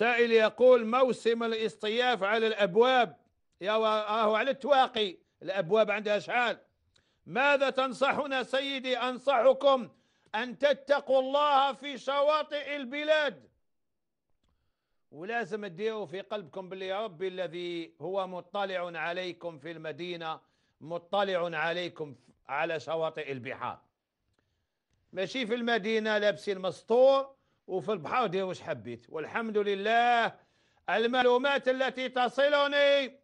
سائل يقول موسم الاصطياف على الأبواب يا راهو على التواقي الأبواب عندها شحال ماذا تنصحنا سيدي أنصحكم أن تتقوا الله في شواطئ البلاد ولازم تديروا في قلبكم باللي ربي الذي هو مطلع عليكم في المدينة مطلع عليكم على شواطئ البحار ماشي في المدينة لابسين مسطور وفي البحر دير واش حبيت والحمد لله المعلومات التي تصلني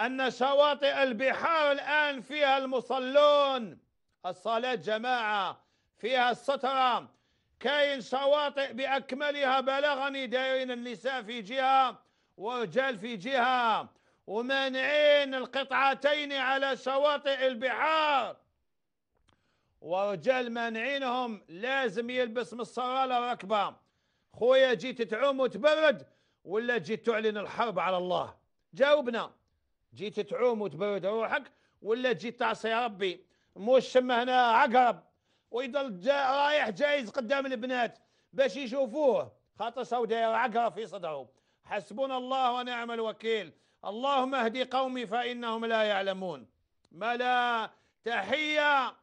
أن شواطئ البحار الآن فيها المصلون الصلاة جماعة فيها الستره كاين شواطئ بأكملها بلغني دايرين النساء في جهة ورجال في جهة ومانعين القطعتين على شواطئ البحار ورجال مانعينهم لازم يلبس من ركبة خويا جيت تعوم وتبرد ولا جيت تعلن الحرب على الله جاوبنا جيت تعوم وتبرد روحك ولا جيت تعصي ربي موش شم هنا عقرب ويضل جا رايح جايز قدام البنات باش يشوفوه خاطر سوداء عقرب في صدره حسبنا الله ونعم الوكيل اللهم اهدي قومي فانهم لا يعلمون ملا تحيه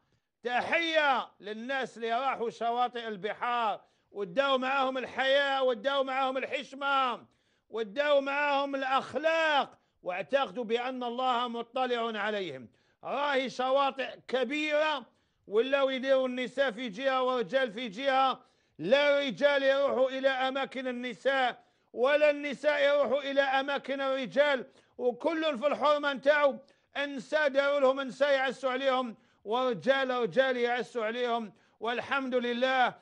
تحيه للناس اللي راحوا شواطئ البحار وداوا معاهم الحياة وداوا معاهم الحشمة وداوا معاهم الأخلاق واعتقدوا بأن الله مطلع عليهم راهي شواطئ كبيرة ولاو يديروا النساء في جهة ورجال في جهة لا رجال يروحوا إلى أماكن النساء ولا النساء يروحوا إلى أماكن الرجال وكل في الحرمة نتاعو أنسى داروا لهم أنسى يعسوا عليهم ورجال رجال يعسوا عليهم والحمد لله